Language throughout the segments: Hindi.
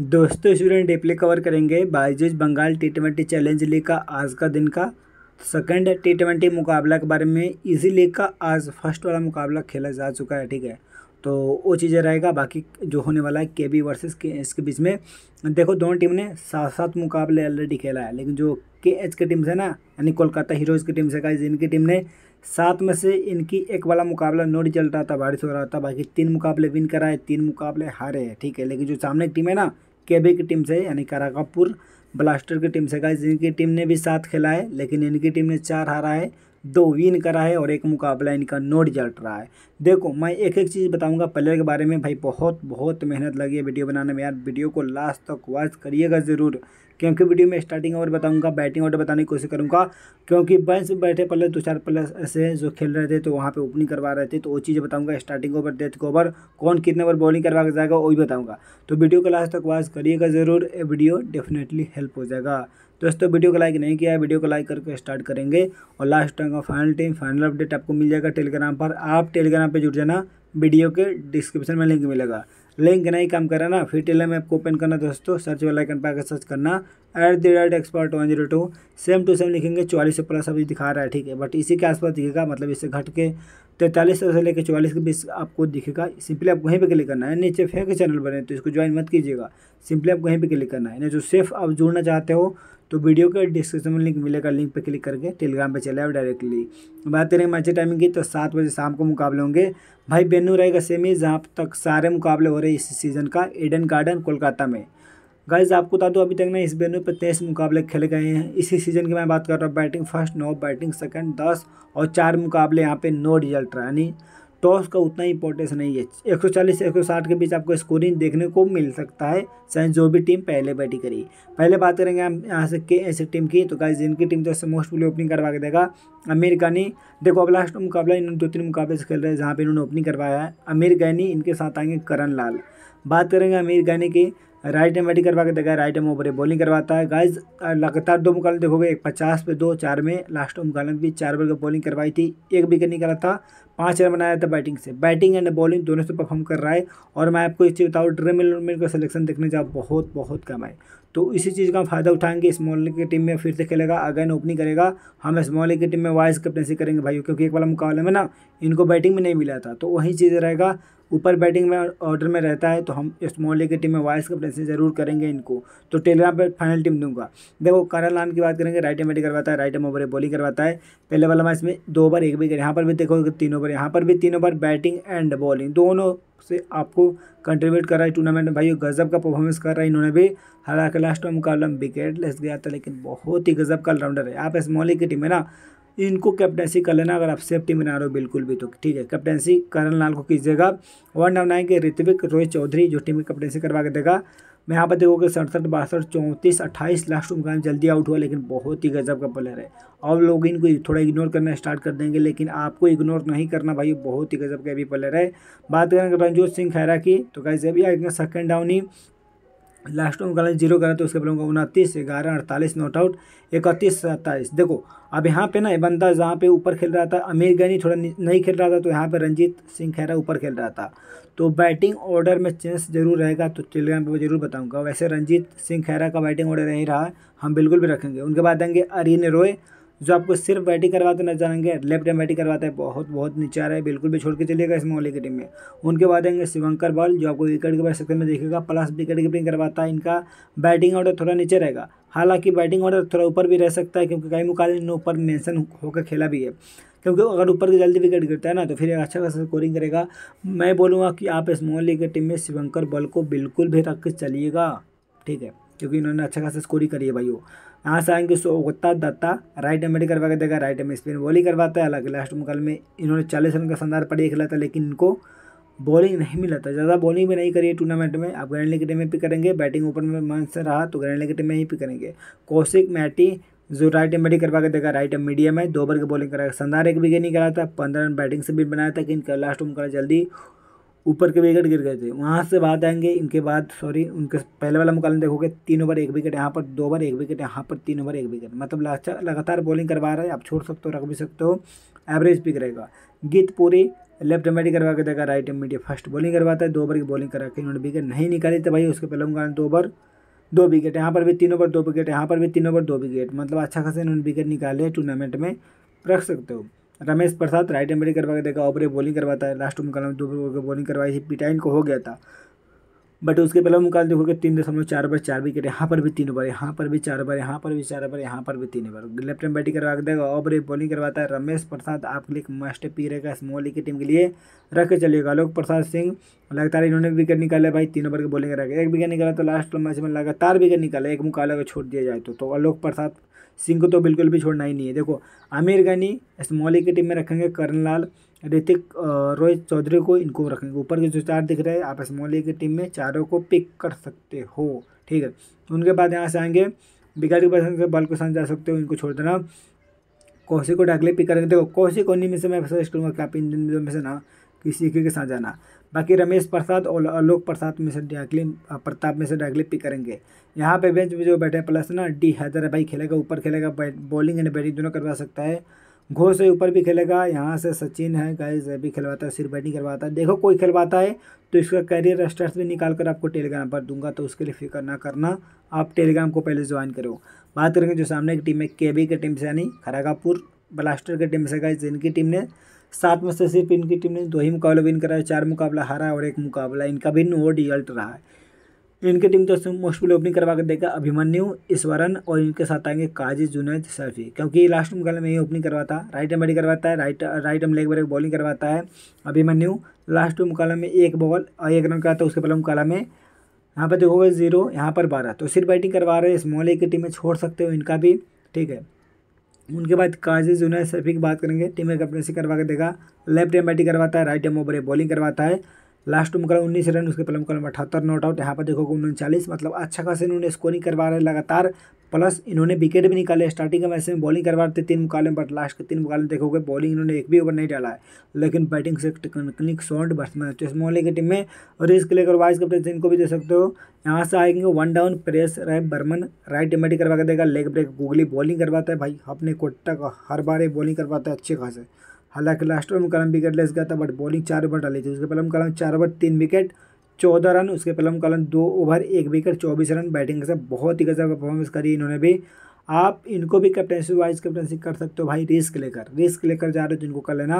दोस्तों स्टूडेंट डीपली कवर करेंगे Byju's Bengal T twenty challenge league का आज का दिन का सेकंड टी ट्वेंटी मुकाबला के बारे में इसी लीग का आज फर्स्ट वाला मुकाबला खेला जा चुका है ठीक है तो वो चीज़ें रहेगा बाकी जो होने वाला है के बी वर्सेज के एच के बीच में देखो दोनों टीम ने सात सात मुकाबले ऑलरेडी खेला है लेकिन जो के एच की टीम से ना यानी कोलकाता हीरोज़ की टीम से कहा जिनकी टीम ने सात में से इनकी एक वाला मुकाबला नोट चल रहा था बारिश हो रहा था बाकी तीन मुकाबले विन कराए तीन मुकाबले हारे हैं ठीक है लेकिन जो सामने की टीम है ना केबे की टीम से यानी करागापुर ब्लास्टर की टीम से गाइज इनकी टीम ने भी सात खेला है लेकिन इनकी टीम ने चार हारा है दो विन करा है और एक मुकाबला इनका नो रिजल्ट रहा है देखो मैं एक एक चीज़ बताऊंगा प्लेयर के बारे में भाई बहुत बहुत मेहनत लगी है वीडियो बनाने में यार वीडियो को लास्ट तक वॉच करिएगा ज़रूर क्योंकि वीडियो में स्टार्टिंग ओवर बताऊंगा बैटिंग ऑर्डर बताने की कोशिश करूंगा क्योंकि बैंस बैठे प्लेयर दो चार प्लेयर ऐसे जो खेल रहे थे तो वहाँ पर ओपनिंग करवा रहे थे तो वो चीज़ बताऊँगा स्टार्टिंग ओवर डेथ ओवर कौन कितने ओवर बॉलिंग करवा जाएगा वो भी बताऊँगा तो वीडियो को लास्ट तक वॉच करिएगा ज़रूर ये वीडियो डेफिनेटली हेल्प हो जाएगा दोस्तों वीडियो को लाइक नहीं किया है वीडियो को लाइक करके स्टार्ट करेंगे और लास्ट टाइम का फाइनल टाइम फाइनल अपडेट आपको मिल जाएगा टेलीग्राम पर आप टेलीग्राम पर जुड़ जाना वीडियो के डिस्क्रिप्शन में लिंक मिलेगा लिंक नहीं काम करा ना फिर टेलीग्राम ऐप को ओपन करना दोस्तों सर्च वाला आइकन पर आकर सर्च करना at the rate expert one zero two same to same लिखेंगे चौलीस से प्लस अभी दिखा रहा है ठीक है बट इसी के आसपास दिखेगा मतलब इससे घट के तैंतालीस से लेकर चौवालीस के बीच आपको दिखेगा सिंपली आप वहीं पे क्लिक करना है नीचे फेक चैनल बने तो इसको ज्वाइन मत कीजिएगा सिंपली आप वहीं पे क्लिक करना है जो सेफ आप जुड़ना चाहते हो तो वीडियो के डिस्क्रिप्शन में लिंक मिलेगा लिंक पे क्लिक करके टेलीग्राम पे चले आओ डायरेक्टली बात करें मैच टाइमिंग की तो सात बजे शाम को मुकाबले होंगे भाई बेनू रहेगा सेमी जहाँ तक सारे मुकाबले हो रहे इस सीज़न का एडन गार्डन कोलकाता में गाइज आपको बता दूँ अभी तक ना इस वेन्यू पर तेईस मुकाबले खेले गए हैं इसी सीजन की मैं बात कर रहा हूँ बैटिंग फर्स्ट नौ बैटिंग सेकंड दस और चार मुकाबले यहाँ पे नो रिजल्ट रहा यानी टॉस का उतना इंपॉर्टेंस नहीं है 140 से 160 के बीच आपको स्कोरिंग देखने को मिल सकता है चाहे जो भी टीम पहले बैटिंग करी पहले बात करेंगे हम यहाँ से के ऐसी टीम की तो गाइज इनकी टीम तो मोस्ट प्ले ओपनिंग करवा के देगा अमीर गानी देखो अब लास्ट मुकाबला इन्होंने दो तीन मुकाबले से खेल रहे हैं जहाँ पर इन्होंने ओपनिंग करवाया है आमिर गैनी इनके साथ आएंगे करण लाल बात करेंगे आमिर गानी की राइट एम बैटिंग करवा के देगा राइट हैंड ओवर बॉलिंग करवाता है गाइज लगातार दो मुकाबले देखोगे एक पचास पे दो चार में लास्ट मुकाबले में भी चार ओवर के बॉलिंग करवाई थी एक विकेट नहीं करा था पाँच रन बनाया था बैटिंग से बैटिंग एंड बॉलिंग दोनों से परफॉर्म कर रहा है और मैं आपको एक चीज़ बताऊँ ड्रीम इलेवन का सिलेक्शन देखने जाओ बहुत बहुत कम है तो इसी चीज़ का फायदा उठाएंगे स्मॉल लीग की टीम में फिर से खेलेगा अगेन ओपनिंग करेगा हम स्मॉल लीग की टीम में वाइस कैप्टनसी करेंगे भाई क्योंकि एक वाला मुकाबला में ना इनको बैटिंग में नहीं मिला था तो वही चीज़ रहेगा ऊपर बैटिंग में ऑर्डर में रहता है तो हम स्मॉल ए की टीम में वाइस कैप्टनसी ज़रूर करेंगे इनको तो टेलीग्राम पर फाइनल टीम दूंगा देखो करालान की बात करेंगे राइट एम बैटिंग करवाता है राइट एम ओवर बॉलिंग करवाता है पहले वाला मैच में दो ओवर एक विकेट यहाँ पर भी देखो तीन ओवर यहाँ पर भी तीन ओवर बैटिंग एंड बॉलिंग दोनों से आपको कंट्रीब्यूट कर रहा है टूर्नामेंट में भाई गजब का परफॉर्मेंस कर रहा है इन्होंने भी हालांकि लास्ट में मुकाबला विकेट लेस गया था लेकिन बहुत ही गजब का ऑलराउंडर है आप स्मॉल की टीम है ना इनको कैप्टनसी कर लेना अगर आप सेफ्टी में ना रहो बिल्कुल भी तो ठीक है कैप्टनसी करण लाल को कीजिएगा वन नाइन नाइन के ऋत्विक रोहित चौधरी जो टीम की कैप्टनसी करवा के देगा मैं यहाँ पर देखोगे सड़सठ बासठ चौंतीस अट्ठाईस लास्ट उम्र जल्दी आउट हुआ लेकिन बहुत ही गजब का प्लेयर है और लोग इनको थोड़ा इग्नोर करना स्टार्ट कर देंगे लेकिन आपको इग्नोर नहीं करना भाई बहुत ही गजब का भी प्लेयर है बात करेंगे रंजोत सिंह खैरा की तो कैसे भी आएगा सेकेंड डाउन ही लास्ट में गलत जीरो करें तो उसके बदले उनतीस ग्यारह अड़तालीस नॉट आउट इकतीस सत्ताईस देखो अब यहाँ पे ना ये बंदा जहाँ पे ऊपर खेल रहा था अमीर गनी थोड़ा नहीं खेल रहा था तो यहाँ पे रंजीत सिंह खैरा ऊपर खेल रहा था तो बैटिंग ऑर्डर में चेंज जरूर रहेगा तो टेलीग्राम पर मैं जरूर बताऊँगा वैसे रंजीत सिंह खैरा का बैटिंग ऑर्डर नहीं रहा हम बिल्कुल भी रखेंगे उनके बाद आएंगे अरिन रोय जो आपको सिर्फ बैटिंग करवाते नजर आएंगे लेफ्ट हैंड बैटिंग करवाते हैं बहुत बहुत नीचे आ रहा है बिल्कुल भी छोड़ के चलेगा इस मोहल्ले की टीम में उनके बाद आएंगे शिवंकर बॉल जो आपको विकेट बैठ सकते में देखेगा प्लस विकेट कीपिंग करवाता है इनका बैटिंग ऑर्डर थोड़ा नीचे रहेगा हालांकि बैटिंग ऑर्डर थोड़ा ऊपर भी रह सकता है क्योंकि कई मुकाबले इन ऊपर मैंसन होकर खेला भी है क्योंकि अगर ऊपर की जल्दी विकेट गिरता है ना तो फिर अच्छा खासा स्कोरिंग करेगा मैं बोलूँगा कि आप इस मोहल्ले की टीम में शिवंकर बॉल को बिल्कुल भी रख के चलिएगा ठीक है क्योंकि इन्होंने अच्छा खासा स्कोरिंग करी है भाई यहाँ से आएंगे सो गुत्ता दत्ता राइट एम बैटिंग करवा के देगा राइट एम स्पिन बॉलिंग करवाता है हालांकि लास्ट मुकाल में इन्होंने चालीस रन का शानदार पड़ी खिला था लेकिन इनको बॉलिंग नहीं मिला था ज़्यादा बॉलिंग भी नहीं करी है टूर्नामेंट में आप ग्रैंड लीग टीम में पिक करेंगे बैटिंग ओपन में मन से रहा तो ग्रैंड लीग टीम में ही पिक करेंगे कौशिक मैटी जो राइट एम बैटिंग करवा के देगा राइट एम मीडियम है दो ओवर की बॉलिंग कराएगा शानदार एक विकेट नहीं करा था पंद्रह रन बैटिंग से भी बनाया था कि इनका लास्ट ओवर जल्दी ऊपर के विकेट गिर गए थे वहाँ से बात आएंगे इनके बाद सॉरी उनके पहले वाला मुकाबला देखोगे तीन ओवर एक विकेट यहाँ पर दो ओवर एक विकेट यहाँ पर तीन ओवर एक विकेट मतलब लगातार बॉलिंग करवा रहे हैं आप छोड़ सकते हो रख भी सकते हो एवरेज पिक रहेगा गीत पूरी लेफ्ट मीडिया करवा के देगा राइट मीडिया फर्स्ट बॉलिंग करवाता है दो ओवर की बॉलिंग करा के इन्होंने विकेट नहीं निकाली तो भाई उसके पहले मुकाबले दो ओवर दो विकेट यहाँ पर भी तीन ओवर दो विकेट यहाँ पर भी तीन ओवर दो विकेट मतलब अच्छा खासा इन्होंने विकेट निकाले टूर्नामेंट में रख सकते हो रमेश प्रसाद राइट बैटिंग करवा के देखा ओबरे बॉलिंग करवाता है लास्ट मुकाबला में दो ओवर बॉलिंग करवाई थी पिटाइन को हो गया था बट उसके पहले मुकाबले देखोगे तीन दशमलव चार ओवर चार विकेट यहाँ पर भी तीन ओवर यहाँ पर भी चार ओवर यहाँ पर भी चार ओवर यहाँ पर भी तीन ओवर लेफ्ट एंड बैटिंग करवा के देगा ओवर बॉलिंग करवाता है रमेश प्रसाद आपके लिए मास्टर पी रहेगा स्मॉल लीग की टीम के लिए रख के चलिएगा आलोक प्रसाद सिंह लगातार इन्होंने विकेट निकाला भाई तीन ओवर की बॉलिंग करा एक विकेट निकाला तो लास्ट मैच में लगातार विकेट निकाला एक मुकाबला को छोड़ दिया जाए तो आलोक तो प्रसाद सिंह को तो बिल्कुल भी छोड़ना ही नहीं है देखो आमिर गनी स्मॉली की टीम में रखेंगे करण लाल ऋतिक रोहित चौधरी को इनको रखेंगे ऊपर के जो चार दिख रहे हैं आप स्मॉली की टीम में चारों को पिक कर सकते हो ठीक है उनके बाद यहाँ से आएंगे विकेट के पसंद से बॉल को साथ जा सकते हो इनको छोड़ देना कौशिक को डाकले पिक करेंगे देखो कौशिक को उन्हीं में से मैं सजेस्ट करूँगा कैप्टन आप में से ना किसी के साथ जाना बाकी रमेश प्रसाद और आलोक प्रसाद में से प्रताप में से डाकली पिक करेंगे यहाँ पे बेंच में जो बैठे प्लस ना डी हैदर भाई खेलेगा ऊपर खेलेगा बॉलिंग एंड बैटिंग दोनों करवा सकता है घोष से ऊपर भी खेलेगा यहाँ से सचिन है गाइज भी खेलवाता है सिर्फ बैटिंग करवाता है देखो कोई खेलवाता है तो इसका करियर स्टार्स भी निकाल कर आपको टेलीग्राम पर दूंगा तो उसके लिए फिक्र ना करना आप टेलीग्राम को पहले ज्वाइन करो बात करेंगे जो सामने की टीम है के बी की टीम से यानी खरागापुर ब्लास्टर की टीम से गाइज जिनकी टीम ने सात में से सिर्फ इनकी टीम ने दो ही मुकाबला विन करा है चार मुकाबला हारा और एक मुकाबला इनका भी नो डिजल्ट रहा है इनकी टीम तो मोस्ट प्ले ओपनिंग करवा कर देगा अभिमन्यु ईश्वरन और इनके साथ आएंगे काजी जुनेद सैफी क्योंकि लास्ट मुकाबले में ही ओपनिंग करवाता राइट एम बैटिंग करवाता है right right arm leg break bowling करवाता है अभिमन्यु लास्ट मुकाबला में एक बॉल और एक रन कराता है उसके पहले मुकाबला में यहाँ पर देखोगे जीरो यहाँ पर बारह तो सिर्फ बैटिंग करवा रहे हैं स्मॉल एक की में छोड़ सकते हो इनका भी ठीक है उनके बाद काजी जुनैद सैफी की बात करेंगे टीम में कैप्टनसी करवा के देगा लेफ्ट एम बैटिंग करवाता है राइट एम ओवर बॉलिंग करवाता है लास्ट में उन्नीस रन उसके पहले कलम अठहत्तर नॉट आउट यहाँ पर देखोगे उनचालीस मतलब अच्छा खासा इन्होंने स्कोरिंग करवा रहे लगातार प्लस इन्होंने विकेट भी निकाले स्टार्टिंग के मैच में बॉलिंग करवा रहे थे तीन मुकाबले बट लास्ट के तीन मुकाबले देखोगे बॉलिंग इन्होंने एक भी ओवर नहीं डाला है लेकिन बैटिंग से टेक्निक शॉर्ट बैट्समैन अच्छे मोहल्ले की टीम में और लिए अगर वाइस कैप्टन जिनको भी दे सकते हो यहाँ से आएंगे one down Prayas Ray Barman right एमेटिक करवा के देगा लेग ब्रेक गुगली बॉलिंग करवाता है भाई अपने कोटा का हर बार ये बॉलिंग करवाता है अच्छे खासे हालांकि लास्ट ओवर में कलम विकेट लेस गया था बट बॉलिंग चार ओवर डाली थी उसके पहले हम कलम चार ओवर तीन विकेट चौदह रन उसके पहले हम कलम दो ओवर एक विकेट चौबीस रन बैटिंग के साथ बहुत ही गजब परफॉर्मेंस करी इन्होंने भी आप इनको भी कैप्टनशिप वाइज कैप्टनशिप कर सकते हो भाई रिस्क लेकर रिस्क लेकर जा रहे हो जिनको तो कर लेना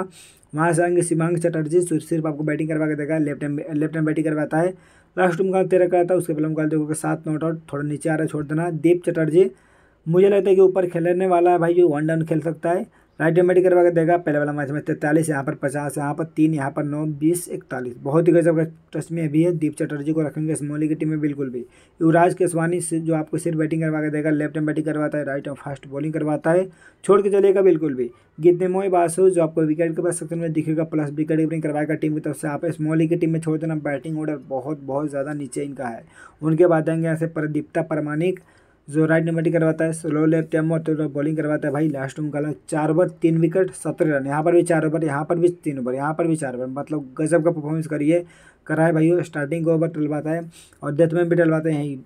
वहाँ से आएंगे शिवांग चटर्जी सिर्फ आपको बैटिंग करवा के देगा left hand left hand batting करवाता है लास्ट मुकाबला तेरह कराता है उसके पहले कल देखोगे सात नॉट आउट थोड़ा नीचे आ रहा है छोड़ देना दीप चटर्जी मुझे लगता है कि ऊपर खेलने वाला है भाई जो वन डाउन खेल सकता है राइट एम करवा के देगा पहले वाला मैच में तैंतालीस यहाँ पर पचास यहाँ पर तीन यहाँ पर नौ बीस इकतालीस बहुत ही गजब का टच में अभी है दीप चटर्जी को रखेंगे स्मोली की टीम में बिल्कुल भी युवराज केसवानी जो आपको सिर्फ बैटिंग करवा के देगा लेफ्ट एंड बैटिंग करवाता है राइट हैंड फास्ट बॉलिंग करवाता है छोड़ के चलेगा बिल्कुल भी गितने मोई बासु जो आपको विकेट के पास सेक्शन में दिखेगा प्लस विकेट कीपिंग करवाएगा टीम की तरफ से आप स्मोली की टीम में छोड़ देना बैटिंग ऑर्डर बहुत बहुत ज़्यादा नीचे इनका है उनके बाद आएंगे यहाँ से प्रदीप्ता प्रमाणिक जो राइट नंबर करवाता है स्लो लेफ्ट टेम मोर तो बॉलिंग करवाता है भाई लास्ट में निकाला चार ओवर तीन विकेट सत्रह रन यहाँ पर भी चार ओवर यहाँ पर भी तीन ओवर यहाँ पर भी चार ओवर मतलब गजब का परफॉर्मेंस करिए करा है भाई स्टार्टिंग ओवर डलवाता है और डेथ में भी डलवाते हैं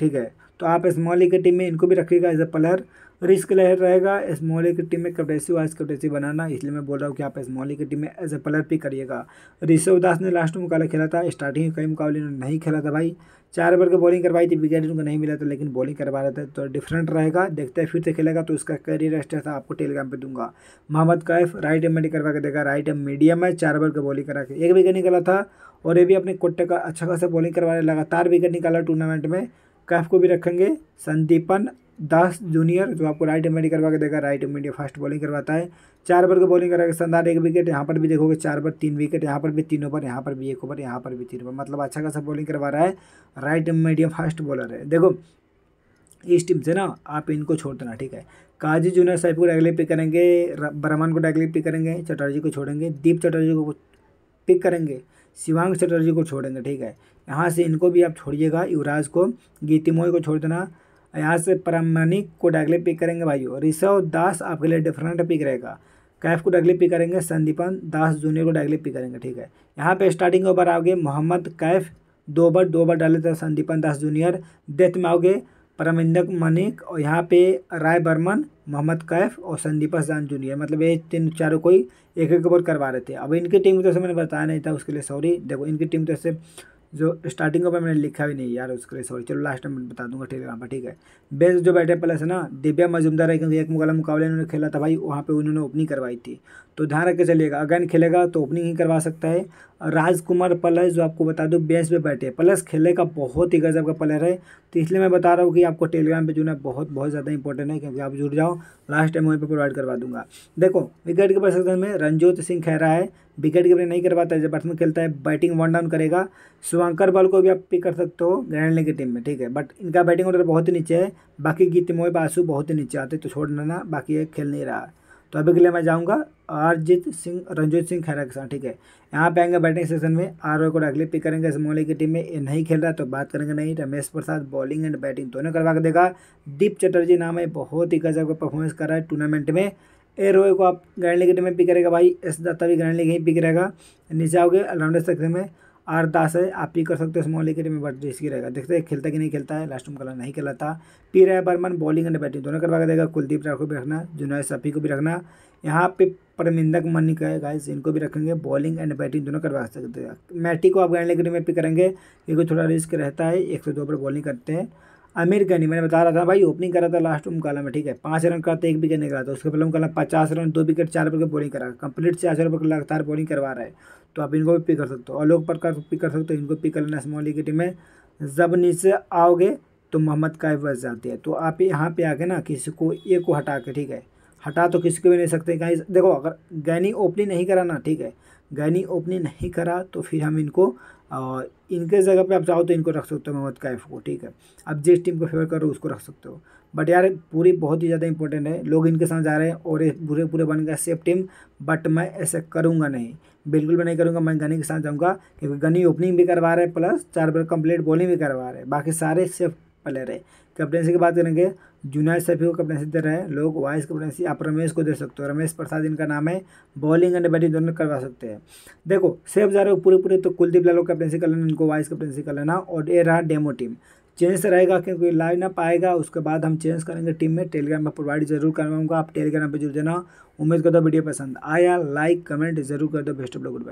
ठीक है तो आप स्मॉल ए की टीम में इनको भी रखिएगा एज ए प्लेयर रिस्क लहर रहेगा स्मॉल ए की टीम में कपटेसी वाइस कपटेसी बनाना इसलिए मैं बोल रहा हूँ कि आप स्मॉल ए की टीम में एज ए प्लेयर पिक करिएगा ऋषभ दास ने लास्ट मुकाबला खेला था स्टार्टिंग में कई मुकाबले ने नहीं खेला था भाई चार ओवर के बॉलिंग करवाई थी विकेट उनको नहीं मिला था लेकिन बॉलिंग करवा रहे थे तो डिफरेंट रहेगा देखते हैं फिर से खेलेगा तो उसका करियर स्टेट था आपको टेलीग्राम पे दूंगा मोहम्मद कैफ राइट एम मेडी करवा के देगा राइट एम मीडियम है चार ओवर की बॉलिंग करा के एक विकेट निकाला था और ये भी अपने कोट्टे का अच्छा खासा बॉलिंग करवाने लगातार विकेट निकाला टूर्नामेंट में कैफ को भी रखेंगे संदीपन दास जूनियर जो आपको राइट मीडिया करवा के देगा राइट मीडिया फास्ट बॉलिंग करवाता है चार ओवर का बॉलिंग करेगा संदार एक विकेट यहाँ पर भी देखोगे चार ओवर तीन विकेट यहाँ पर भी तीन ओवर यहाँ पर भी एक ओवर यहाँ पर भी तीन ओवर मतलब अच्छा खासा बॉलिंग करवा रहा है राइट मीडियम फास्ट बॉलर है देखो इस टीम से ना आप इनको छोड़ देना ठीक है काजी जूनियर साहिब को डायगली पिक करेंगे ब्रह्मान को डायगली पिक करेंगे चटर्जी को छोड़ेंगे दीप चटर्जी को पिक करेंगे शिवांग चटर्जी को छोड़ देना ठीक है यहाँ से इनको भी आप छोड़िएगा युवराज को गीतिमोई को छोड़ देना यहाँ से परमानिक को डागले पिक करेंगे भाइयों ऋषव दास आपके लिए डिफरेंट पिक रहेगा कैफ को डागले पिक करेंगे संदीपन दास जूनियर को डागले पिक करेंगे ठीक है यहाँ पे स्टार्टिंग ओवर आओगे मोहम्मद कैफ दो ओवर दो ओवर डाले थे संदीपन दास जूनियर डेथ में आओगे परमिंदक मनिक और यहाँ पे राय बर्मन मोहम्मद कैफ और संदीप जान जूनियर मतलब ये तीन चारों कोई एक एक ओवर करवा रहे थे अब इनकी टीम तो तरफ से मैंने बताया नहीं था उसके लिए सॉरी देखो इनकी टीम तो ऐसे से जो स्टार्टिंग का मैंने लिखा भी नहीं यार उसके लिए सॉरी चलो लास्ट में बता दूंगा टेलीग्राम पर ठीक है बेस्ट जो बैठे प्लस है ना दिव्या मजुमदार है क्योंकि एक मुकाबला मुकाबले उन्होंने खेला था भाई वहाँ पे उन्होंने ओपनिंग करवाई थी तो ध्यान रख के चलिएगा अगर खेलेगा तो ओपनिंग ही करवा सकता है राजकुमार प्लस जो आपको बता दूँ बेस्ट पर बैठे प्लस खेलने का बहुत ही गजब का प्लेयर है तो इसलिए मैं बता रहा हूँ कि आपको टेलीग्राम पर जुड़ना बहुत बहुत ज़्यादा इंपॉर्टेंट है क्योंकि आप जुड़ जाओ लास्ट टाइम वहीं पर प्रोवाइड करवा दूंगा देखो विकेट के पर में रंजोत सिंह खेरा है विकेट कीपर नहीं कर पाता है जब बैट्समैन खेलता है बैटिंग वन डाउन करेगा शुभंकर बॉल को भी आप पिक कर सकते हो ग्रैंडली की टीम में ठीक है बट इनका बैटिंग ऑर्डर बहुत ही नीचे है बाकी टीमों में आंसू बहुत ही नीचे आते तो छोड़ देना बाकी ये खेल नहीं रहा तो अभी के लिए मैं जाऊँगा अरजीत सिंह रंजीत सिंह खैरा के साथ ठीक है यहाँ पे आएंगे बैटिंग सेशन में आर को डाकली पिक करेंगे मोहल्ले की टीम में ये नहीं खेल रहा तो बात करेंगे नहीं Ramesh Prasad bowling and batting दोनों करवा के देगा दीप चटर्जी नाम है बहुत ही गजब का परफॉर्मेंस कर रहा है टूर्नामेंट में ए रोए को आप ग्रैंड लीग में पिक करेगा भाई एस दत्ता भी ग्रैंड लीग ही पिक रहेगा नीचे आओगे ऑलराउंडर सेक्शन में आर दास है आप पी कर सकते हो स्मॉल विकेट में बट इसकी रहेगा देखते हैं खेलता कि नहीं खेलता है लास्ट टाइम कला नहीं खेलाता पी रहा है बर्मन बॉलिंग एंड बैटिंग दोनों करवा देगा कुलदीप राय को भी रखना जुनाय सफ़ी को भी रखना यहाँ पे परमिंदक मनी का गाइस इनको भी रखेंगे बॉलिंग एंड बैटिंग दोनों करवा सकते हैं मैटी को आप ग्रैंड लेकर में पिक करेंगे क्योंकि थोड़ा रिस्क रहता है एक से दो पर बॉलिंग करते हैं अमीर गनी मैंने बता रहा था भाई ओपनिंग करा था लास्ट उमकाला में ठीक है पाँच रन कराते तो एक विकेट निकला था उसके पहले उमकाला पचास रन दो विकेट चार ओवर की बॉलिंग करा कंप्लीट से चार ओवर लगातार बॉलिंग करवा रहा है तो आप इनको भी पिक कर सकते हो और लोग प्रकार पिक कर सकते हो इनको पिक कर लेना स्मॉल की टीम में जब नीचे आओगे तो मोहम्मद का बस जाती है तो आप यहाँ पे आके ना किसी को एक को हटा के ठीक है हटा तो किसी को भी नहीं सकते कहीं देखो अगर गैनी ओपनिंग नहीं करा ना ठीक है गैनी ओपनिंग नहीं करा तो फिर हम इनको और इनके जगह पे आप चाहो तो इनको रख सकते हो मोहम्मद कैफ को ठीक है अब जिस टीम को फेवर करो उसको रख सकते हो बट यार पूरी बहुत ही ज़्यादा इंपॉर्टेंट है लोग इनके साथ जा रहे हैं और ये बुरे पूरे बन गए सेफ टीम बट मैं ऐसे करूँगा नहीं बिल्कुल भी नहीं करूँगा मैं गनी के साथ जाऊँगा क्योंकि गनी ओपनिंग भी करवा रहे हैं प्लस चार बार कंप्लीट बॉलिंग भी करवा रहे हैं बाकी सारे सेफ प्लेयर है कैप्टनसी की बात करेंगे जूनियर सेफी को कैप्टनसी दे रहे हैं लोग वाइस कैप्टनसी आप रमेश को दे सकते हो रमेश प्रसाद इनका नाम है बॉलिंग एंड बैटिंग दोनों करवा सकते हैं देखो सेफ जा रहे हो पूरे पूरे तो कुलदीप लाल को कैप्टनसी कर लेना इनको वाइस कैप्टनसी कर लेना और ये रहा डेमो टीम चेंज तो रहेगा क्योंकि लाइन अप आएगा उसके बाद हम चेंज करेंगे टीम में टेलीग्राम पर प्रोवाइड जरूर करवाऊंगा आप टेलीग्राम पर जरूर देना उम्मीद करता वीडियो पसंद आया लाइक कमेंट जरूर कर दो बेस्ट ऑफ गुड